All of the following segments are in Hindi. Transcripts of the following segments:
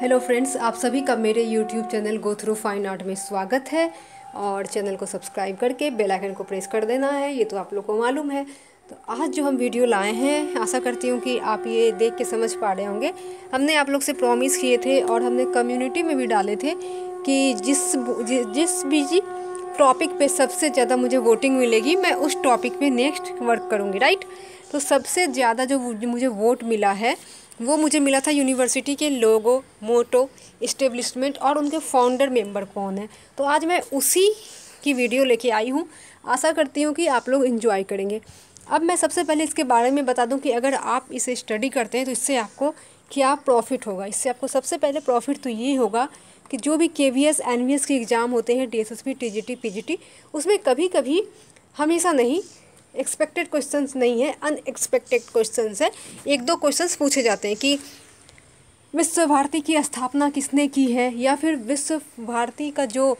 हेलो फ्रेंड्स आप सभी का मेरे YouTube channel go through fine art में स्वागत है और चैनल को सब्सक्राइब करके बेल आइकन को प्रेस कर देना है ये तो आप लोग को मालूम है तो आज जो हम वीडियो लाए हैं आशा करती हूँ कि आप ये देख के समझ पा रहे होंगे हमने आप लोग से प्रॉमिस किए थे और हमने कम्युनिटी में भी डाले थे कि जिस जिस भी जी टॉपिक पे सबसे ज़्यादा मुझे वोटिंग मिलेगी मैं उस टॉपिक पे नेक्स्ट वर्क करूँगी राइट तो सबसे ज़्यादा जो मुझे वोट मिला है वो मुझे मिला था यूनिवर्सिटी के लोगो मोटो इस्टेब्लिशमेंट और उनके फाउंडर मेंबर कौन है तो आज मैं उसी की वीडियो लेके आई हूँ आशा करती हूँ कि आप लोग इन्जॉय करेंगे अब मैं सबसे पहले इसके बारे में बता दूं कि अगर आप इसे स्टडी करते हैं तो इससे आपको क्या प्रॉफिट होगा इससे आपको सबसे पहले प्रॉफिट तो ये होगा कि जो भी K V S N V S के एग्ज़ाम होते हैं D S S P T G T P G T उसमें कभी कभी हमेशा नहीं एक्सपेक्टेड क्वेश्चंस नहीं है अनएक्सपेक्टेड क्वेश्चंस है एक दो क्वेश्चंस पूछे जाते हैं कि विश्व भारती की स्थापना किसने की है या फिर विश्व भारती का जो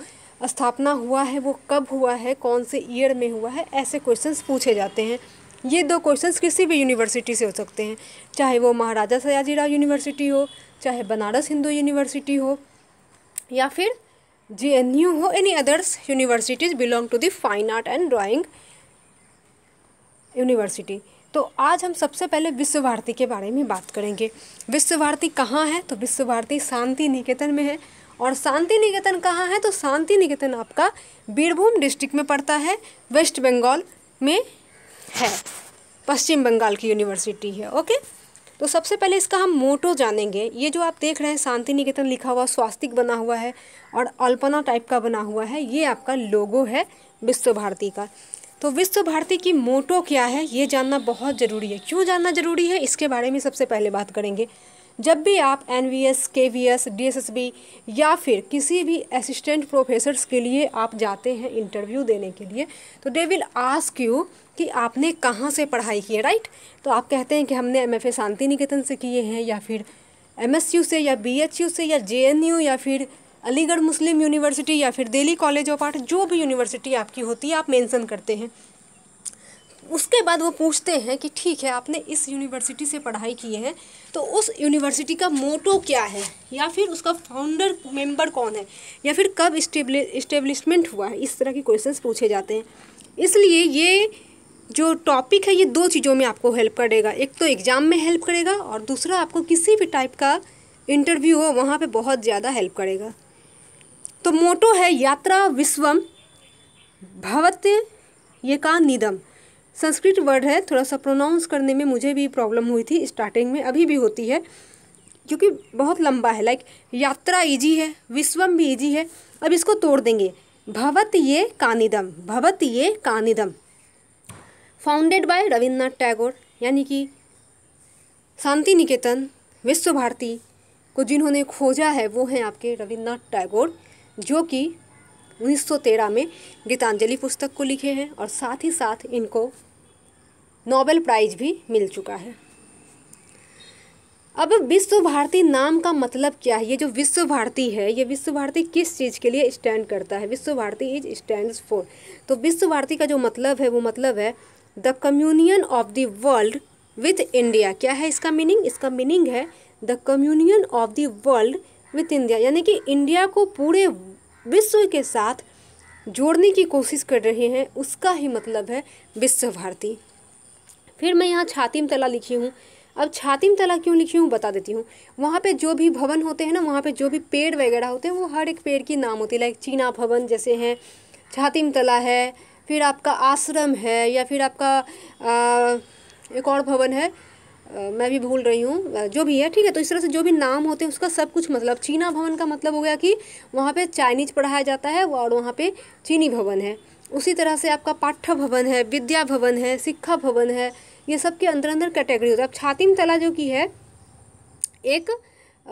स्थापना हुआ है वो कब हुआ है कौन से ईयर में हुआ है ऐसे क्वेश्चंस पूछे जाते हैं ये दो क्वेश्चंस किसी भी यूनिवर्सिटी से हो सकते हैं चाहे वो महाराजा सयाजीराव यूनिवर्सिटी हो चाहे बनारस हिंदू यूनिवर्सिटी हो या फिर जे एन यू हो any others universities belong to the fine art and drawing university तो आज हम सबसे पहले विश्व भारती के बारे में बात करेंगे विश्व भारती कहाँ है तो विश्व भारती शांति निकेतन में है और शांति निकेतन कहाँ है तो शांति निकेतन आपका बीरभूम डिस्ट्रिक्ट में पड़ता है वेस्ट बंगाल में है पश्चिम बंगाल की यूनिवर्सिटी है ओके तो सबसे पहले इसका हम मोटो जानेंगे ये जो आप देख रहे हैं शांति निकेतन लिखा हुआ स्वास्तिक बना हुआ है और अल्पना टाइप का बना हुआ है ये आपका लोगो है विश्व भारती का तो विश्व भारती की मोटो क्या है ये जानना बहुत ज़रूरी है क्यों जानना ज़रूरी है इसके बारे में सबसे पहले बात करेंगे जब भी आप N V S K V S D S S B या फिर किसी भी असिस्टेंट प्रोफेसर्स के लिए आप जाते हैं इंटरव्यू देने के लिए तो दे विल आस्क यू कि आपने कहाँ से पढ़ाई की है राइट तो आप कहते हैं कि हमने एम एफ ए शांति निकेतन से किए हैं या फिर एम एस यू से या बी एच यू से या जे एन यू या फिर अलीगढ़ मुस्लिम यूनिवर्सिटी या फिर दिल्ली कॉलेज ऑफ आर्ट जो भी यूनिवर्सिटी आपकी होती है आप मेंशन करते हैं उसके बाद वो पूछते हैं कि ठीक है आपने इस यूनिवर्सिटी से पढ़ाई की है तो उस यूनिवर्सिटी का मोटो क्या है या फिर उसका फाउंडर मेंबर कौन है या फिर कब इस्टेब्लिशमेंट हुआ है इस तरह के क्वेश्चन पूछे जाते हैं इसलिए ये जो टॉपिक है ये दो चीज़ों में आपको हेल्प करेगा एक तो एग्ज़ाम में हेल्प करेगा और दूसरा आपको किसी भी टाइप का इंटरव्यू हो वहाँ पे बहुत ज़्यादा हेल्प करेगा तो मोटो है यात्रा विश्वम भवत ये का निदम संस्कृत वर्ड है थोड़ा सा प्रोनाउंस करने में मुझे भी प्रॉब्लम हुई थी स्टार्टिंग में अभी भी होती है क्योंकि बहुत लंबा है लाइक यात्रा ईजी है विश्वम भी ईजी है अब इसको तोड़ देंगे भवत ये कानिदम भवत ये कानिदम फाउंडेड बाय रविन्द्रनाथ टैगोर यानी कि शांति निकेतन विश्व भारती को जिन्होंने खोजा है वो हैं आपके रविन्द्रनाथ टैगोर जो कि 1913 में गीतांजलि पुस्तक को लिखे हैं और साथ ही साथ इनको नोबेल प्राइज भी मिल चुका है अब विश्व भारती नाम का मतलब क्या है ये जो विश्व भारती है ये विश्व भारती किस चीज़ के लिए स्टैंड करता है विश्व भारती इज स्टैंड फॉर तो विश्व भारती का जो मतलब है वो मतलब है the communion of the world with India क्या है इसका मीनिंग इसका मीनिंग है the communion of the world with India यानी कि इंडिया को पूरे विश्व के साथ जोड़ने की कोशिश कर रहे हैं उसका ही मतलब है विश्व भारती फिर मैं यहाँ छातिम तला लिखी हूँ अब छातिम तला क्यों लिखी हूँ बता देती हूँ वहाँ पे जो भी भवन होते हैं ना वहाँ पे जो भी पेड़ वगैरह होते हैं वो हर एक पेड़ की नाम होती है लाइक चीना भवन जैसे हैं छातिम तला है फिर आपका आश्रम है या फिर आपका आ, एक और भवन है मैं भी भूल रही हूँ जो भी है ठीक है तो इस तरह से जो भी नाम होते हैं उसका सब कुछ मतलब चीना भवन का मतलब हो गया कि वहाँ पे चाइनीज पढ़ाया जाता है और वहाँ पे चीनी भवन है उसी तरह से आपका पाठ्य भवन है विद्या भवन है शिक्षा भवन है ये सब के अंदर अंदर कैटेगरी होता है अब छातिम तला जो की है एक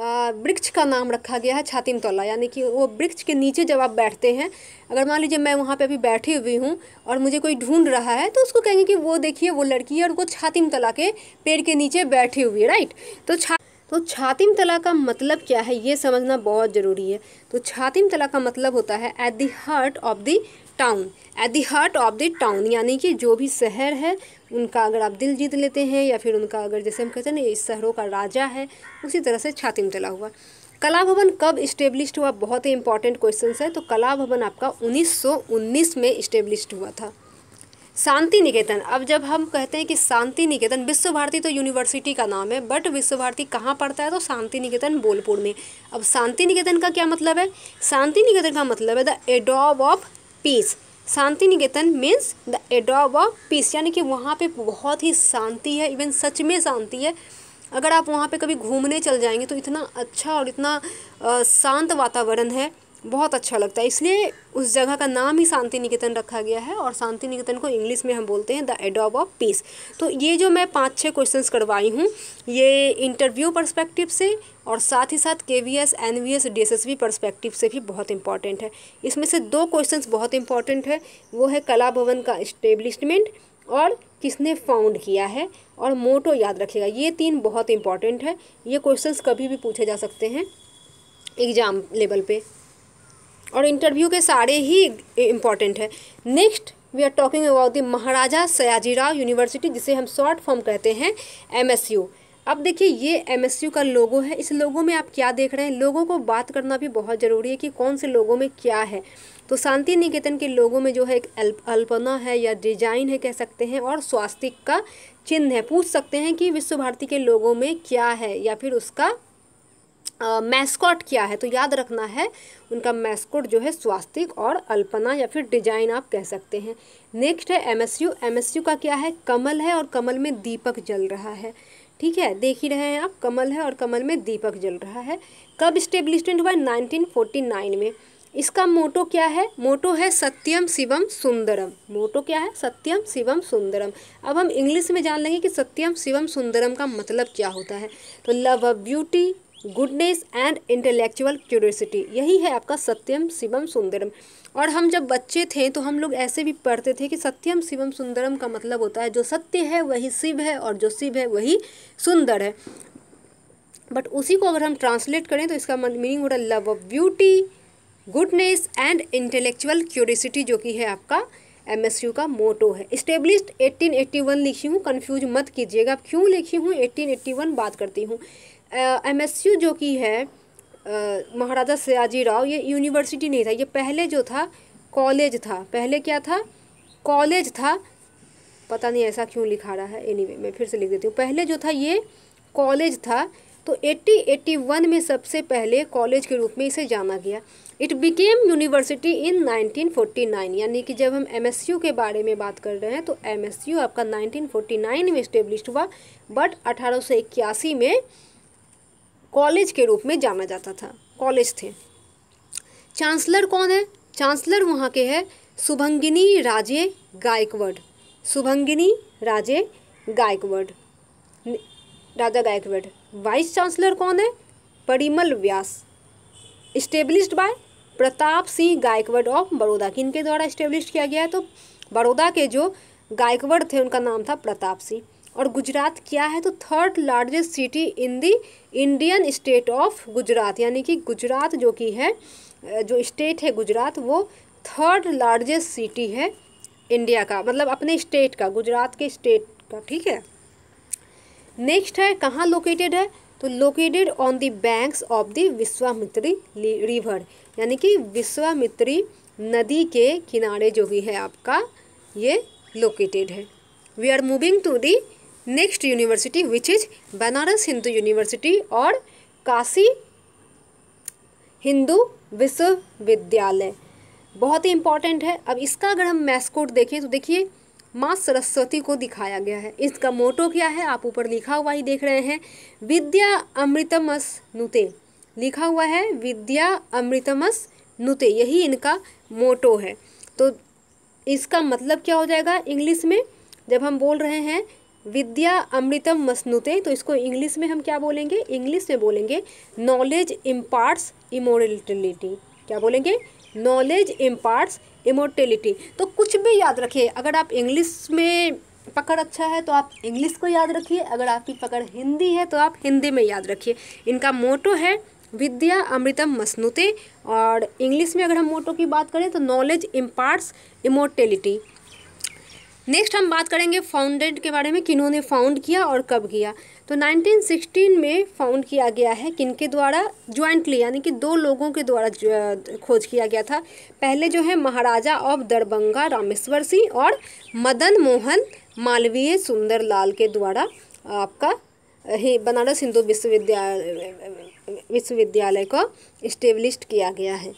वृक्ष का नाम रखा गया है छातिम तोला यानी कि वो वृक्ष के नीचे जब आप बैठते हैं अगर मान लीजिए मैं वहाँ पे अभी बैठी हुई हूँ और मुझे कोई ढूंढ रहा है तो उसको कहेंगे कि वो देखिए वो लड़की है और वो छातिम तला के पेड़ के नीचे बैठी हुई है राइट तो छा तो छातिम तला का मतलब क्या है ये समझना बहुत ज़रूरी है तो छातिम तला का मतलब होता है at the heart of the town at the heart of the town यानी कि जो भी शहर है उनका अगर आप दिल जीत लेते हैं या फिर उनका अगर जैसे हम कहते हैं ना इस शहरों का राजा है उसी तरह से छाती में चला हुआ कला भवन कब इस्टेब्लिश हुआ बहुत ही इंपॉर्टेंट क्वेश्चन है तो कला भवन आपका 1919 में इस्टेब्लिश हुआ था शांति निकेतन अब जब हम कहते हैं कि शांति निकेतन विश्व भारती तो यूनिवर्सिटी का नाम है बट विश्व भारती कहाँ पड़ता है तो शांति निकेतन बोलपुर में अब शांति निकेतन का क्या मतलब है शांति निकेतन का मतलब है the Adobe of peace Shanti Niketan means the Adobe of peace यानी कि वहाँ पे बहुत ही शांति है इवन सच में शांति है अगर आप वहाँ पे कभी घूमने चल जाएंगे तो इतना अच्छा और इतना शांत वातावरण है बहुत अच्छा लगता है इसलिए उस जगह का नाम ही शांति निकेतन रखा गया है और शांति निकेतन को इंग्लिश में हम बोलते हैं द एडॉब ऑफ पीस तो ये जो मैं पाँच छः क्वेश्चंस करवाई हूँ ये इंटरव्यू पर्सपेक्टिव से और साथ ही साथ K V S N V S D S S perspective से भी बहुत इंपॉर्टेंट है इसमें से दो क्वेश्चन बहुत इंपॉर्टेंट है वो है कला भवन का इस्टेब्लिशमेंट और किसने फाउंड किया है और मोटो याद रखेगा ये तीन बहुत इंपॉर्टेंट है ये क्वेश्चन कभी भी पूछे जा सकते हैं एग्ज़ाम लेवल पर और इंटरव्यू के सारे ही इम्पॉर्टेंट है next we are talking about the Maharaja Sayajirao university जिसे हम शॉर्ट फॉर्म कहते हैं एम अब देखिए ये एम का लोगो है इस लोगों में आप क्या देख रहे हैं लोगों को बात करना भी बहुत ज़रूरी है कि कौन से लोगों में क्या है तो शांति निकेतन के लोगों में जो है एक अल्पना है या डिजाइन है कह सकते हैं और स्वास्तिक का चिन्ह है पूछ सकते हैं कि विश्व भारती के लोगों में क्या है या फिर उसका मैस्कॉट क्या है तो याद रखना है उनका मैस्कॉट जो है स्वास्तिक और अल्पना या फिर डिजाइन आप कह सकते हैं नेक्स्ट है एमएसयू एमएसयू का क्या है कमल है और कमल में दीपक जल रहा है ठीक है देख ही रहे हैं आप कमल है और कमल में दीपक जल रहा है कब स्टेब्लिशमेंट हुआ है नाइन में इसका मोटो क्या है मोटो है सत्यम शिवम सुंदरम मोटो क्या है सत्यम शिवम सुंदरम अब हम इंग्लिश में जान लेंगे कि सत्यम शिवम सुंदरम का मतलब क्या होता है तो love of beauty goodness and intellectual curiosity यही है आपका सत्यम शिवम सुंदरम और हम जब बच्चे थे तो हम लोग ऐसे भी पढ़ते थे कि सत्यम शिवम सुंदरम का मतलब होता है जो सत्य है वही शिव है और जो शिव है वही सुंदर है बट उसी को अगर हम ट्रांसलेट करें तो इसका मीनिंग होता है love of beauty goodness and intellectual curiosity जो कि है आपका एम एस यू का मोटो है इस्टेब्लिश 1881 लिखी हूँ कन्फ्यूज मत कीजिएगा अब क्यों लिखी हूँ 1881 बात करती हूँ एम एस यू जो कि है महाराजा सयाजी राव ये यूनिवर्सिटी नहीं था ये पहले जो था कॉलेज था पहले क्या था कॉलेज था पता नहीं ऐसा क्यों लिखा रहा है एनी anyway, मैं फिर से लिख देती हूँ पहले जो था ये कॉलेज था तो एट्टी एट्टी वन में सबसे पहले कॉलेज के रूप में इसे जाना गया इट बिकेम यूनिवर्सिटी इन 1949 यानी कि जब हम एम के बारे में बात कर रहे हैं तो एम आपका 1949 में इस्टेब्लिश हुआ बट अठारह में कॉलेज के रूप में जाना जाता था कॉलेज थे चांसलर कौन है चांसलर वहाँ के है सुभंगिनी राजे गायकवाड सुभंगिनी राजे गायकवाड राजा गायकवाड वाइस चांसलर कौन है Parimal Vyas established by Pratap Singh Gaekwad of Baroda किनके द्वारा इस्टेब्लिश किया गया है तो बड़ौदा के जो गायकवाड़ थे उनका नाम था प्रताप सिंह और गुजरात क्या है तो third largest city in the Indian state of Gujarat यानी कि गुजरात जो कि है जो स्टेट है गुजरात वो थर्ड लार्जेस्ट सिटी है इंडिया का मतलब अपने स्टेट का गुजरात के स्टेट का ठीक है नेक्स्ट है कहाँ लोकेटेड है तो located on the banks of the Vishwamitri river यानी कि विश्वामित्री नदी के किनारे जो भी है आपका ये लोकेटेड है we are moving to the next university which is Banaras Hindu university और काशी हिंदू विश्वविद्यालय बहुत ही इंपॉर्टेंट है अब इसका अगर हम मैस्कोट देखें तो देखिए माँ सरस्वती को दिखाया गया है इसका मोटो क्या है आप ऊपर लिखा हुआ ही देख रहे हैं विद्या अमृतमस नुते लिखा हुआ है विद्या अमृतमस नुते यही इनका मोटो है तो इसका मतलब क्या हो जाएगा इंग्लिश में जब हम बोल रहे हैं विद्या अमृतम मसनुते तो इसको इंग्लिश में हम क्या बोलेंगे इंग्लिश में बोलेंगे नॉलेज इम्पार्ट्स इमोरिटिलिटी क्या बोलेंगे नॉलेज इम्पार्ट्स इमोर्टेलिटी तो कुछ भी याद रखिए अगर आप इंग्लिश में पकड़ अच्छा है तो आप इंग्लिश को याद रखिए अगर आपकी पकड़ हिंदी है तो आप हिंदी में याद रखिए इनका मोटो है विद्या अमृतम मसनूते और इंग्लिश में अगर हम मोटो की बात करें तो नॉलेज इम्पार्ट्स इमोर्टेलिटी नेक्स्ट हम बात करेंगे फाउंडेड के बारे में किन्होंने फाउंड किया और कब किया तो 1916 में फाउंड किया गया है किनके द्वारा ज्वाइंटली यानी कि दो लोगों के द्वारा खोज किया गया था पहले जो है महाराजा ऑफ दरभंगा रामेश्वर सिंह और मदन मोहन मालवीय सुंदरलाल के द्वारा आपका ही बनारस हिंदू विश्वविद्यालय विश्वविद्यालय को इस्टेब्लिश किया गया है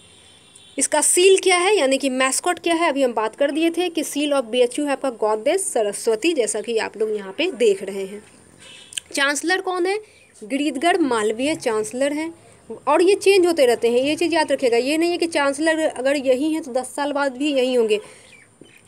इसका सील क्या है यानी कि मैस्कॉट क्या है अभी हम बात कर दिए थे कि सील ऑफ बी है आपका गौदेश सरस्वती जैसा कि आप लोग यहाँ पे देख रहे हैं चांसलर कौन है गिरीदगढ़ मालवीय चांसलर हैं और ये चेंज होते रहते हैं ये चीज़ याद रखेगा ये नहीं है कि चांसलर अगर यही हैं तो दस साल बाद भी यही होंगे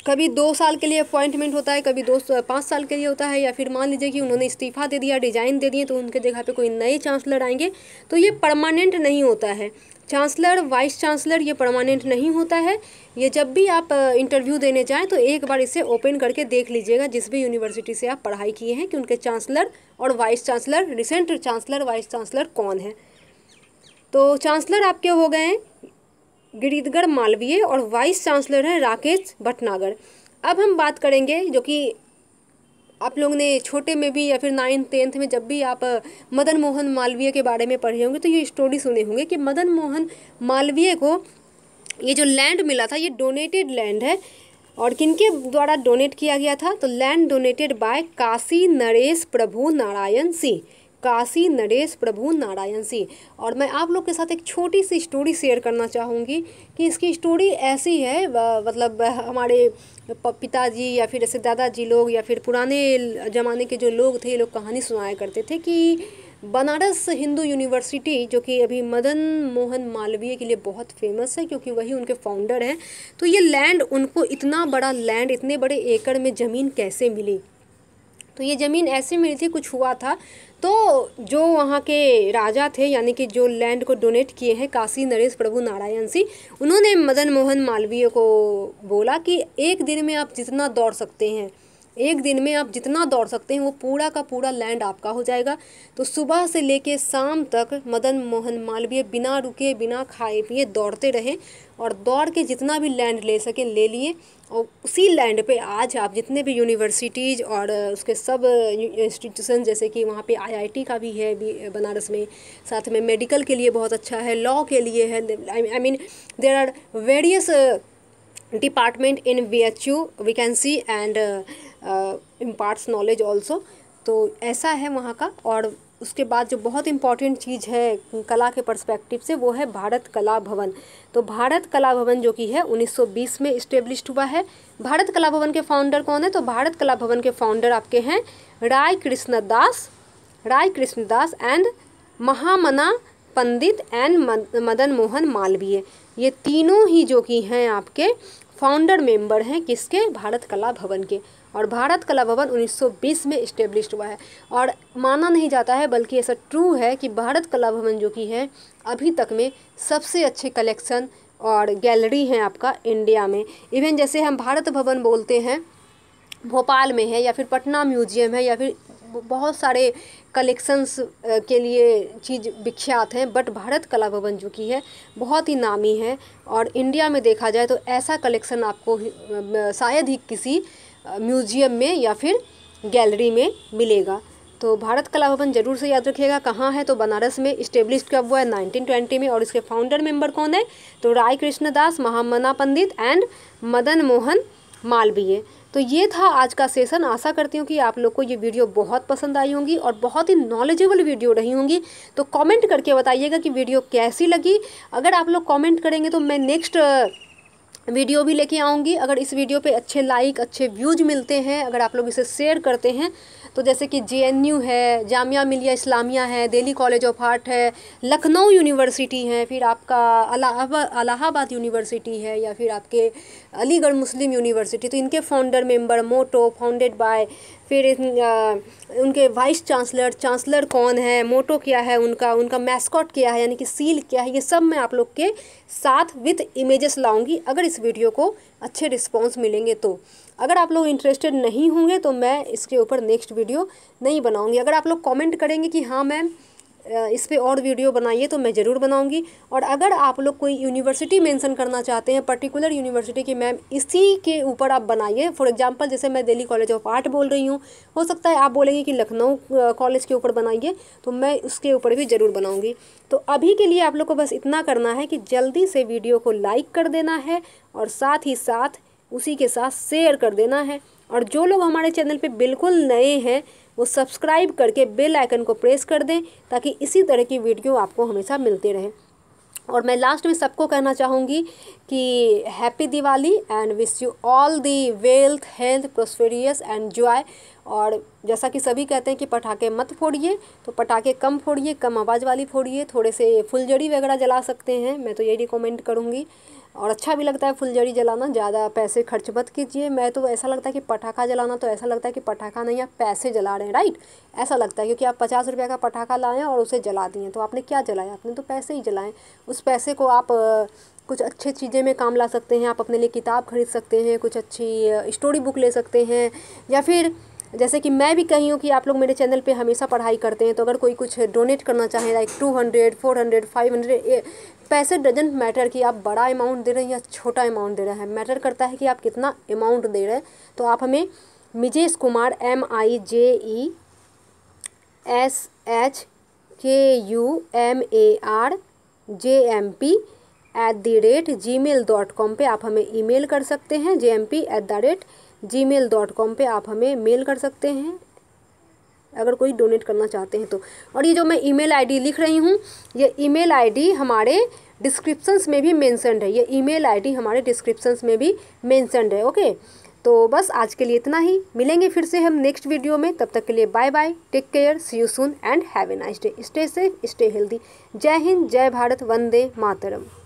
कभी दो साल के लिए अपॉइंटमेंट होता है कभी दो पाँच साल के लिए होता है या फिर मान लीजिए कि उन्होंने इस्तीफा दे दिया डिजाइन दे दिए तो उनके जगह पे कोई नए चांसलर आएंगे तो ये परमानेंट नहीं होता है चांसलर वाइस चांसलर ये परमानेंट नहीं होता है ये जब भी आप इंटरव्यू देने जाएं तो एक बार इसे ओपन करके देख लीजिएगा जिस भी यूनिवर्सिटी से आप पढ़ाई किए हैं कि उनके चांसलर और vice chancellor recent chancellor vice chancellor कौन है तो चांसलर आपके हो गए हैं गिरीदगढ़ मालवीय और वाइस चांसलर हैं राकेश भटनागर अब हम बात करेंगे जो कि आप लोग ने छोटे में भी या फिर नाइन्थ टेंथ में जब भी आप मदन मोहन मालवीय के बारे में पढ़े होंगे तो ये स्टोरी सुने होंगे कि मदन मोहन मालवीय को ये जो लैंड मिला था ये डोनेटेड लैंड है और किनके द्वारा डोनेट किया गया था तो land donated by Kashi Naresh Prabhu Narayan Singh Kashi Naresh Prabhu Narayan Singh और मैं आप लोग के साथ एक छोटी सी स्टोरी शेयर करना चाहूँगी कि इसकी स्टोरी ऐसी है मतलब हमारे पिताजी या फिर जैसे दादाजी लोग या फिर पुराने ज़माने के जो लोग थे ये लोग कहानी सुनाया करते थे कि बनारस हिंदू यूनिवर्सिटी जो कि अभी मदन मोहन मालवीय के लिए बहुत फेमस है क्योंकि वही उनके फाउंडर हैं तो ये लैंड उनको इतना बड़ा लैंड इतने बड़े एकड़ में ज़मीन कैसे मिली तो ये ज़मीन ऐसे मिली थी कुछ हुआ था तो जो वहाँ के राजा थे यानी कि जो लैंड को डोनेट किए हैं काशी नरेश प्रभु नारायण सिंह उन्होंने मदन मोहन मालवीय को बोला कि एक दिन में आप जितना दौड़ सकते हैं एक दिन में आप जितना दौड़ सकते हैं वो पूरा का पूरा लैंड आपका हो जाएगा तो सुबह से लेके शाम तक मदन मोहन मालवीय बिना रुके बिना खाए पिए दौड़ते रहें और दौड़ के जितना भी लैंड ले सकें ले लिए और उसी लैंड पे आज आप जितने भी यूनिवर्सिटीज़ और उसके सब इंस्टीट्यूशन जैसे कि वहाँ पे आईआईटी का भी है भी बनारस में साथ में मेडिकल के लिए बहुत अच्छा है लॉ के लिए है I mean there are various department in VHU H U see and uh, uh, imparts knowledge also तो ऐसा है वहाँ का और उसके बाद जो बहुत इम्पॉर्टेंट चीज़ है कला के पर्सपेक्टिव से वो है भारत कला भवन तो भारत कला भवन जो कि है 1920 में इस्टेब्लिश हुआ है भारत कला भवन के फाउंडर कौन है तो भारत कला भवन के फाउंडर आपके हैं राय कृष्ण दास राय कृष्ण दास एंड महामना पंडित एंड मदन मोहन मालवीय ये तीनों ही जो कि हैं आपके फाउंडर मेंबर हैं किसके भारत कला भवन के और भारत कला भवन 1920 में इस्टेब्लिश हुआ है और माना नहीं जाता है बल्कि ऐसा ट्रू है कि भारत कला भवन जो कि है अभी तक में सबसे अच्छे कलेक्शन और गैलरी हैं आपका इंडिया में इवन जैसे हम भारत भवन बोलते हैं भोपाल में है या फिर पटना म्यूजियम है या फिर बहुत सारे कलेक्शंस के लिए चीज़ विख्यात हैं बट भारत कला भवन जो की है बहुत ही नामी है और इंडिया में देखा जाए तो ऐसा कलेक्शन आपको शायद ही किसी म्यूजियम में या फिर गैलरी में मिलेगा तो भारत कला भवन जरूर से याद रखिएगा कहाँ है तो बनारस में इस्टेब्लिश कब हुआ है नाइनटीन में और इसके फाउंडर मेम्बर कौन है तो राय कृष्ण दास महामना पंडित एंड मदन मोहन मालवीय तो ये था आज का सेशन आशा करती हूँ कि आप लोग को ये वीडियो बहुत पसंद आई होंगी और बहुत ही नॉलेजेबल वीडियो रही होंगी तो कमेंट करके बताइएगा कि वीडियो कैसी लगी अगर आप लोग कमेंट करेंगे तो मैं नेक्स्ट वीडियो भी लेके आऊँगी अगर इस वीडियो पे अच्छे लाइक अच्छे व्यूज मिलते हैं अगर आप लोग इसे शेयर करते हैं तो जैसे कि जे है जामिया मिलिया इस्लामिया है दिल्ली कॉलेज ऑफ आर्ट है लखनऊ यूनिवर्सिटी है फिर आपका अलाहाबाद यूनिवर्सिटी है या फिर आपके अलीगढ़ मुस्लिम यूनिवर्सिटी तो इनके founder member motto founded by फिर आ, उनके वाइस चांसलर चांसलर कौन है मोटो क्या है उनका उनका मैस्कॉट क्या है यानी कि सील क्या है ये सब मैं आप लोग के साथ विथ इमेजेस लाऊंगी अगर इस वीडियो को अच्छे रिस्पॉन्स मिलेंगे तो अगर आप लोग इंटरेस्टेड नहीं होंगे तो मैं इसके ऊपर नेक्स्ट वीडियो नहीं बनाऊँगी अगर आप लोग कॉमेंट करेंगे कि हाँ मैम इस पर और वीडियो बनाइए तो मैं ज़रूर बनाऊंगी और अगर आप लोग कोई यूनिवर्सिटी मेंशन करना चाहते हैं पर्टिकुलर यूनिवर्सिटी की मैम इसी के ऊपर आप बनाइए फॉर एग्जांपल जैसे मैं दिल्ली कॉलेज ऑफ आर्ट बोल रही हूँ हो सकता है आप बोलेंगे कि लखनऊ कॉलेज के ऊपर बनाइए तो मैं उसके ऊपर भी ज़रूर बनाऊँगी तो अभी के लिए आप लोग को बस इतना करना है कि जल्दी से वीडियो को लाइक कर देना है और साथ ही साथ उसी के साथ शेयर कर देना है और जो लोग हमारे चैनल पे बिल्कुल नए हैं वो सब्सक्राइब करके बेल आइकन को प्रेस कर दें ताकि इसी तरह की वीडियो आपको हमेशा मिलते रहे और मैं लास्ट में सबको कहना चाहूँगी कि happy Diwali and wish you all the wealth health prosperous and joy और जैसा कि सभी कहते हैं कि पटाखे मत फोड़िए तो पटाखे कम फोड़िए कम आवाज़ वाली फोड़िए थोड़े से फुलझड़ी वगैरह जला सकते हैं मैं तो यही रिकमेंड करूँगी और अच्छा भी लगता है फुलझड़ी जलाना ज़्यादा पैसे खर्च मत कीजिए मैं तो ऐसा लगता है कि पटाखा जलाना तो ऐसा लगता है कि पटाखा नहीं आप पैसे जला रहे हैं राइट ऐसा लगता है क्योंकि आप पचास रुपये का पटाखा लाएँ और उसे जला दिए तो आपने क्या जलाया आपने तो पैसे ही जलाएं उस पैसे को आप कुछ अच्छे चीज़ें में काम ला सकते हैं आप अपने लिए किताब खरीद सकते हैं कुछ अच्छी स्टोरी बुक ले सकते हैं या फिर जैसे कि मैं भी कही हूँ कि आप लोग मेरे चैनल पे हमेशा पढ़ाई करते हैं तो अगर कोई कुछ डोनेट करना चाहे like two hundred four hundred five hundred पैसे डजेंट मैटर कि आप बड़ा अमाउंट दे रहे हैं या छोटा अमाउंट दे रहे हैं मैटर करता है कि आप कितना अमाउंट दे रहे हैं तो आप हमें Mijesh Kumar M I J E S H K U M A R J M P at the rate Gmail dot com पर आप हमें ईमेल कर सकते हैं J M P at the rate Gmail dot com पर आप हमें मेल कर सकते हैं अगर कोई डोनेट करना चाहते हैं तो और ये जो मैं ईमेल आईडी लिख रही हूँ ये ईमेल आईडी हमारे डिस्क्रिप्शंस में भी मैंसनड है ये ईमेल आईडी हमारे डिस्क्रिप्शंस में भी मैंसनड है ओके तो बस आज के लिए इतना ही मिलेंगे फिर से हम नेक्स्ट वीडियो में तब तक के लिए bye bye take care see you soon and have a nice day stay safe stay healthy Jai Hind जय भारत वंदे मातरम